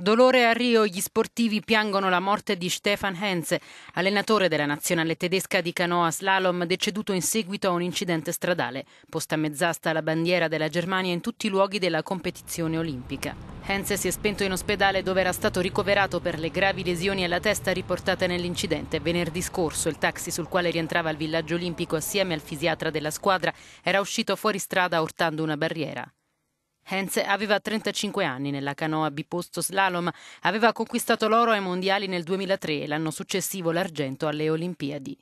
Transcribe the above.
Dolore a Rio, gli sportivi piangono la morte di Stefan Henze, allenatore della nazionale tedesca di canoa slalom deceduto in seguito a un incidente stradale. Posta a mezz'asta la bandiera della Germania in tutti i luoghi della competizione olimpica. Henze si è spento in ospedale dove era stato ricoverato per le gravi lesioni alla testa riportate nell'incidente. Venerdì scorso il taxi sul quale rientrava al villaggio olimpico assieme al fisiatra della squadra era uscito fuori strada urtando una barriera. Hens aveva 35 anni nella canoa biposto slalom, aveva conquistato l'oro ai mondiali nel 2003 e l'anno successivo l'argento alle Olimpiadi.